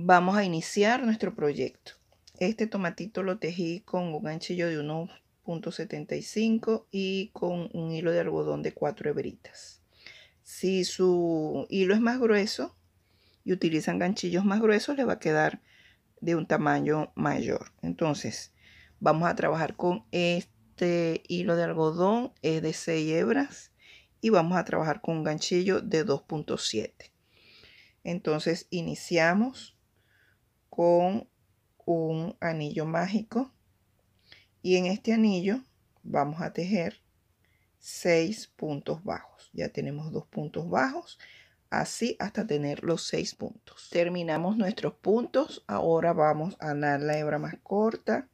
vamos a iniciar nuestro proyecto. Este tomatito lo tejí con un ganchillo de 1.75 y con un hilo de algodón de 4 hebritas. Si su hilo es más grueso y utilizan ganchillos más gruesos, le va a quedar de un tamaño mayor. Entonces, vamos a trabajar con este hilo de algodón, es de 6 hebras y vamos a trabajar con un ganchillo de 2.7. Entonces, iniciamos con un anillo mágico y en este anillo vamos a tejer seis puntos bajos. Ya tenemos dos puntos bajos, así hasta tener los seis puntos. Terminamos nuestros puntos, ahora vamos a dar la hebra más corta.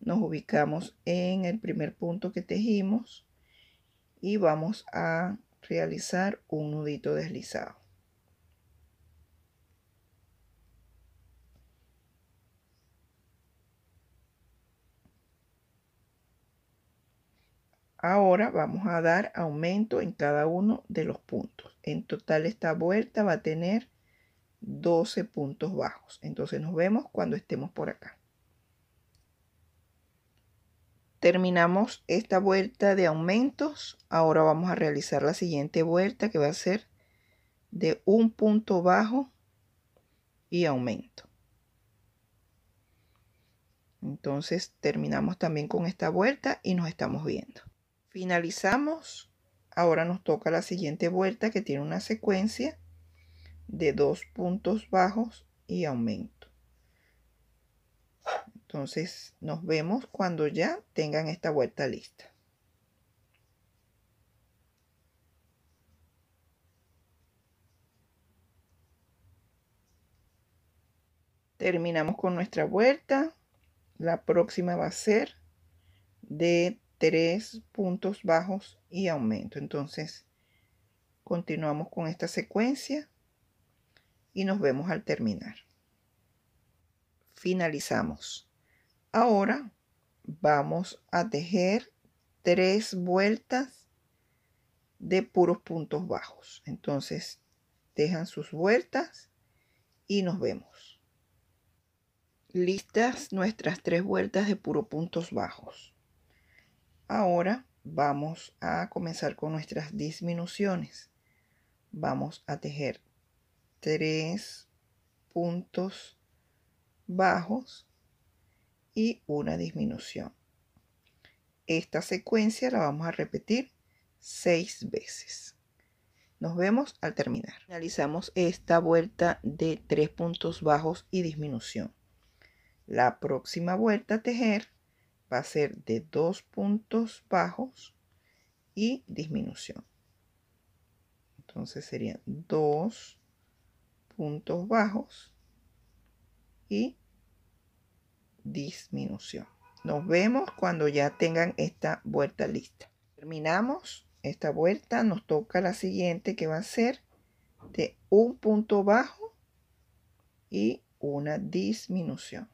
Nos ubicamos en el primer punto que tejimos y vamos a realizar un nudito deslizado. Ahora vamos a dar aumento en cada uno de los puntos. En total esta vuelta va a tener 12 puntos bajos. Entonces nos vemos cuando estemos por acá. Terminamos esta vuelta de aumentos. Ahora vamos a realizar la siguiente vuelta que va a ser de un punto bajo y aumento. Entonces terminamos también con esta vuelta y nos estamos viendo. Finalizamos. Ahora nos toca la siguiente vuelta que tiene una secuencia de dos puntos bajos y aumento. Entonces nos vemos cuando ya tengan esta vuelta lista. Terminamos con nuestra vuelta. La próxima va a ser de tres puntos bajos y aumento. Entonces, continuamos con esta secuencia y nos vemos al terminar. Finalizamos. Ahora vamos a tejer tres vueltas de puros puntos bajos. Entonces, dejan sus vueltas y nos vemos. Listas nuestras tres vueltas de puros puntos bajos. Ahora vamos a comenzar con nuestras disminuciones. Vamos a tejer tres puntos bajos y una disminución. Esta secuencia la vamos a repetir seis veces. Nos vemos al terminar. Finalizamos esta vuelta de tres puntos bajos y disminución. La próxima vuelta a tejer va a ser de dos puntos bajos y disminución. Entonces serían dos puntos bajos y disminución. Nos vemos cuando ya tengan esta vuelta lista. Terminamos esta vuelta, nos toca la siguiente que va a ser de un punto bajo y una disminución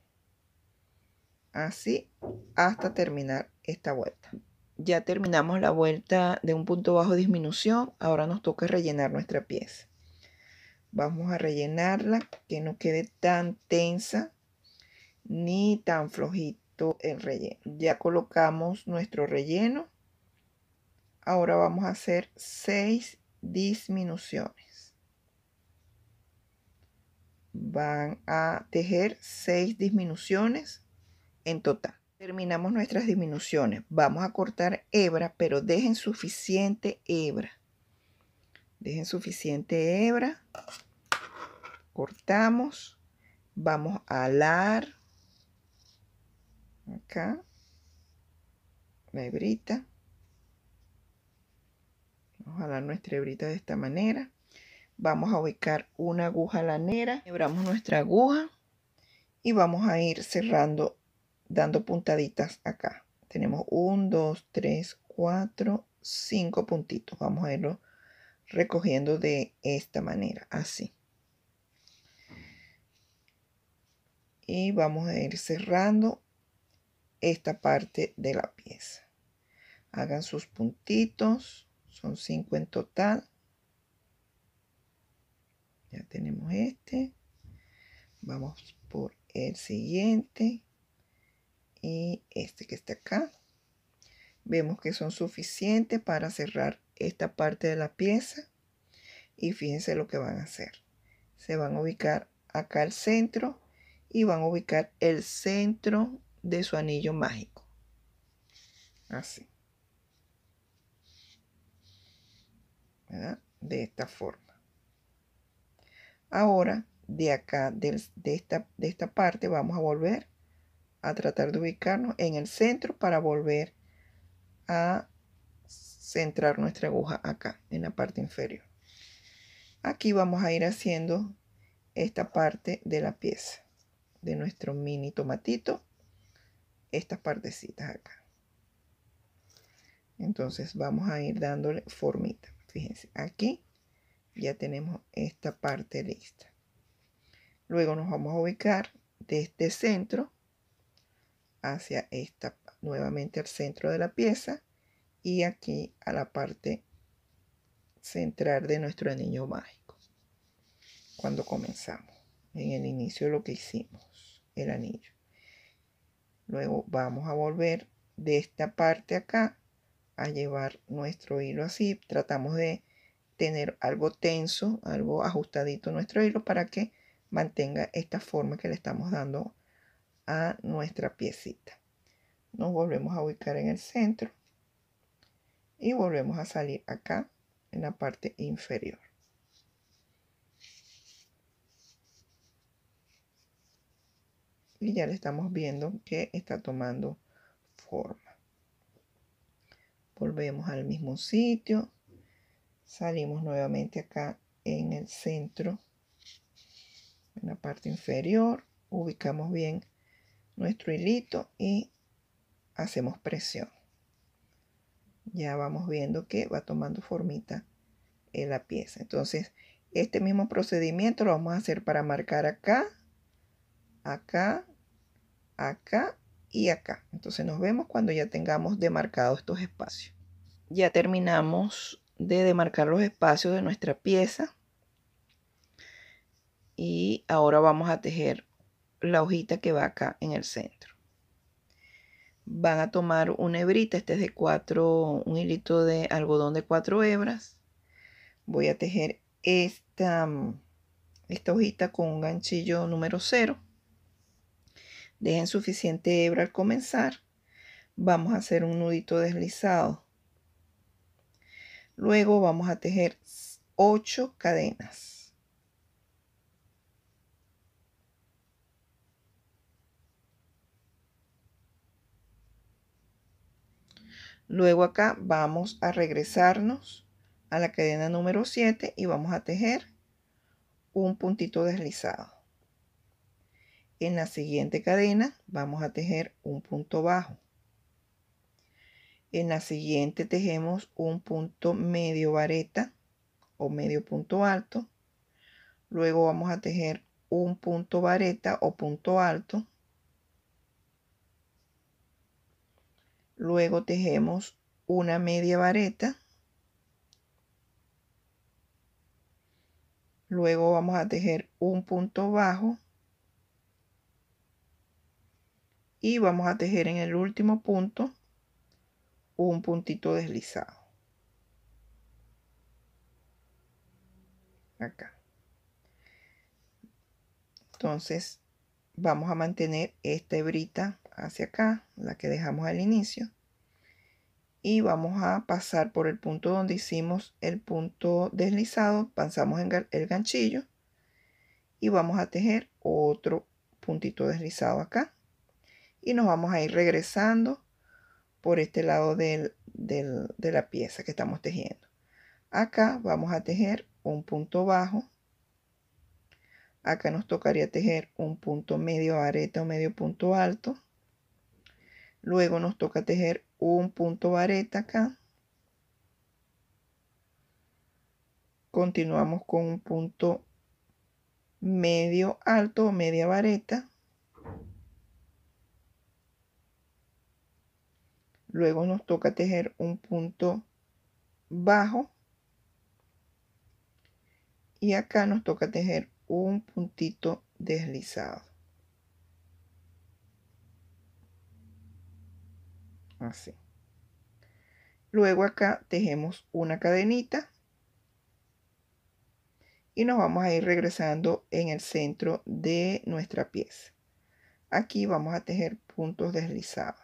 así hasta terminar esta vuelta. Ya terminamos la vuelta de un punto bajo disminución, ahora nos toca rellenar nuestra pieza. Vamos a rellenarla que no quede tan tensa ni tan flojito el relleno. Ya colocamos nuestro relleno. Ahora vamos a hacer 6 disminuciones. Van a tejer 6 disminuciones en total. Terminamos nuestras disminuciones. Vamos a cortar hebra, pero dejen suficiente hebra. Dejen suficiente hebra. Cortamos. Vamos a alar. Acá. La hebrita. Vamos a alar nuestra hebrita de esta manera. Vamos a ubicar una aguja lanera. Hebramos nuestra aguja. Y vamos a ir cerrando dando puntaditas acá. Tenemos 1, 2, 3, 4, 5 puntitos. Vamos a irlo recogiendo de esta manera, así. Y vamos a ir cerrando esta parte de la pieza. Hagan sus puntitos, son 5 en total. Ya tenemos este. Vamos por el siguiente y este que está acá. Vemos que son suficientes para cerrar esta parte de la pieza. Y fíjense lo que van a hacer. Se van a ubicar acá al centro y van a ubicar el centro de su anillo mágico. Así. De esta forma. Ahora, de acá, de, de, esta, de esta parte, vamos a volver a tratar de ubicarnos en el centro para volver a centrar nuestra aguja acá, en la parte inferior. Aquí vamos a ir haciendo esta parte de la pieza, de nuestro mini tomatito, estas partecitas acá. Entonces vamos a ir dándole formita. Fíjense, aquí ya tenemos esta parte lista. Luego nos vamos a ubicar de este centro hacia esta nuevamente al centro de la pieza y aquí a la parte central de nuestro anillo mágico cuando comenzamos en el inicio lo que hicimos el anillo luego vamos a volver de esta parte acá a llevar nuestro hilo así tratamos de tener algo tenso algo ajustadito nuestro hilo para que mantenga esta forma que le estamos dando a nuestra piecita. Nos volvemos a ubicar en el centro y volvemos a salir acá en la parte inferior. Y ya le estamos viendo que está tomando forma. Volvemos al mismo sitio. Salimos nuevamente acá en el centro, en la parte inferior. Ubicamos bien nuestro hilito y hacemos presión. Ya vamos viendo que va tomando formita en la pieza. Entonces, este mismo procedimiento lo vamos a hacer para marcar acá, acá, acá y acá. Entonces nos vemos cuando ya tengamos demarcado estos espacios. Ya terminamos de demarcar los espacios de nuestra pieza. Y ahora vamos a tejer la hojita que va acá en el centro. Van a tomar una hebrita, este es de cuatro un hilito de algodón de cuatro hebras. Voy a tejer esta, mm, esta hojita con un ganchillo número 0. Dejen suficiente hebra al comenzar. Vamos a hacer un nudito deslizado. Luego vamos a tejer 8 cadenas. Luego acá vamos a regresarnos a la cadena número 7 y vamos a tejer un puntito deslizado. En la siguiente cadena vamos a tejer un punto bajo. En la siguiente tejemos un punto medio vareta o medio punto alto. Luego vamos a tejer un punto vareta o punto alto luego tejemos una media vareta luego vamos a tejer un punto bajo y vamos a tejer en el último punto un puntito deslizado acá entonces vamos a mantener esta hebrita hacia acá, la que dejamos al inicio. Y vamos a pasar por el punto donde hicimos el punto deslizado, pasamos en el ganchillo y vamos a tejer otro puntito deslizado acá. Y nos vamos a ir regresando por este lado de la pieza que estamos tejiendo. Acá vamos a tejer un punto bajo. Acá nos tocaría tejer un punto medio areta o medio punto alto luego nos toca tejer un punto vareta acá continuamos con un punto medio alto o media vareta luego nos toca tejer un punto bajo y acá nos toca tejer un puntito deslizado así. Luego acá tejemos una cadenita y nos vamos a ir regresando en el centro de nuestra pieza. Aquí vamos a tejer puntos deslizados.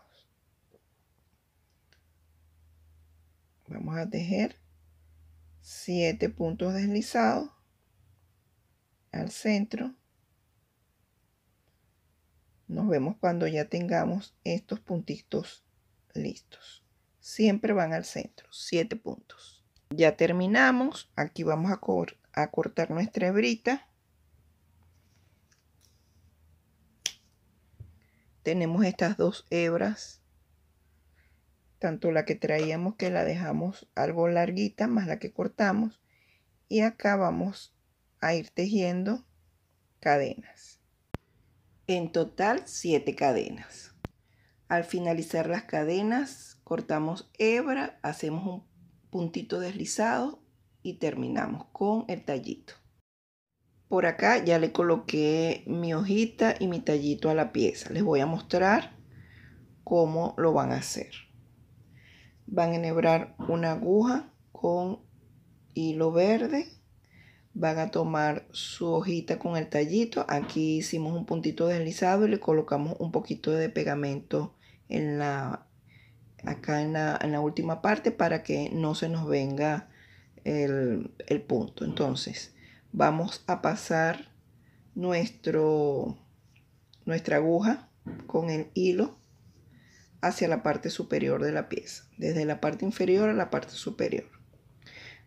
Vamos a tejer 7 puntos deslizados al centro. Nos vemos cuando ya tengamos estos puntitos listos. Siempre van al centro, siete puntos. Ya terminamos, aquí vamos a, a cortar nuestra hebrita. Tenemos estas dos hebras, tanto la que traíamos que la dejamos algo larguita, más la que cortamos. Y acá vamos a ir tejiendo cadenas. En total, siete cadenas. Al finalizar las cadenas, cortamos hebra, hacemos un puntito deslizado y terminamos con el tallito. Por acá ya le coloqué mi hojita y mi tallito a la pieza. Les voy a mostrar cómo lo van a hacer. Van a enhebrar una aguja con hilo verde. Van a tomar su hojita con el tallito. Aquí hicimos un puntito deslizado y le colocamos un poquito de pegamento en la, acá en la, en la última parte para que no se nos venga el, el punto. Entonces, vamos a pasar nuestro, nuestra aguja con el hilo hacia la parte superior de la pieza, desde la parte inferior a la parte superior.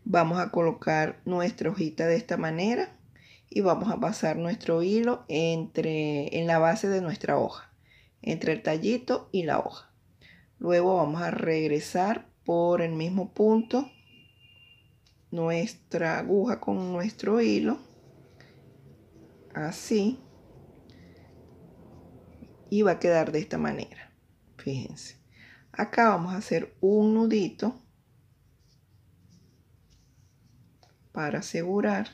Vamos a colocar nuestra hojita de esta manera y vamos a pasar nuestro hilo entre en la base de nuestra hoja entre el tallito y la hoja. Luego vamos a regresar por el mismo punto nuestra aguja con nuestro hilo así y va a quedar de esta manera fíjense acá vamos a hacer un nudito para asegurar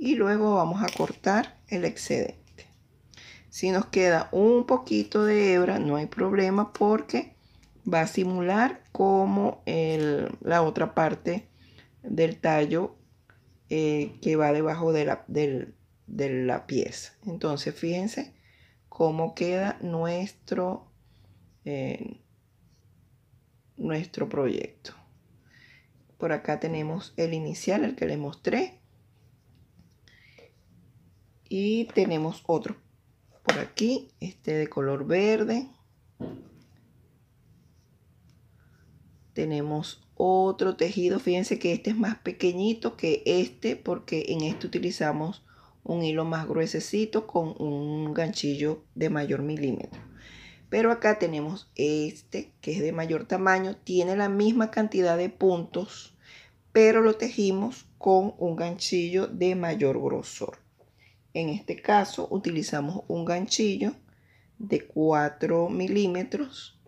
y luego vamos a cortar el excedente. Si nos queda un poquito de hebra, no hay problema porque va a simular como la otra parte del tallo eh, que va debajo de la, del, de la pieza. Entonces, fíjense cómo queda nuestro, eh, nuestro proyecto. Por acá tenemos el inicial, el que le mostré. Y tenemos otro por aquí, este de color verde. Tenemos otro tejido, fíjense que este es más pequeñito que este porque en este utilizamos un hilo más gruesecito con un ganchillo de mayor milímetro. Pero acá tenemos este que es de mayor tamaño, tiene la misma cantidad de puntos, pero lo tejimos con un ganchillo de mayor grosor. En este caso utilizamos un ganchillo de 4 milímetros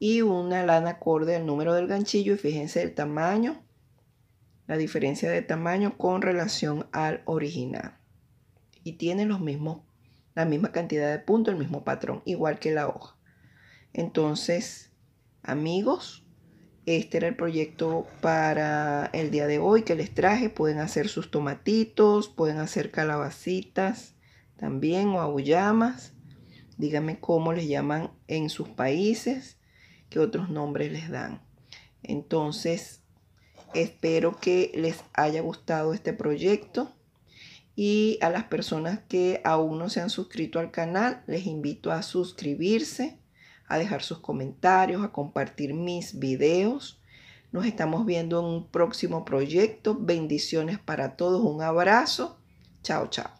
y una lana acorde al número del ganchillo y fíjense el tamaño, la diferencia de tamaño con relación al original. Y tiene los mismos, la misma cantidad de puntos, el mismo patrón, igual que la hoja. Entonces, amigos, este era el proyecto para el día de hoy que les traje. Pueden hacer sus tomatitos, pueden hacer calabacitas también o agullamas. Díganme cómo les llaman en sus países, qué otros nombres les dan. Entonces, espero que les haya gustado este proyecto y a las personas que aún no se han suscrito al canal, les invito a suscribirse a dejar sus comentarios, a compartir mis videos. Nos estamos viendo en un próximo proyecto. Bendiciones para todos. Un abrazo. Chao, chao.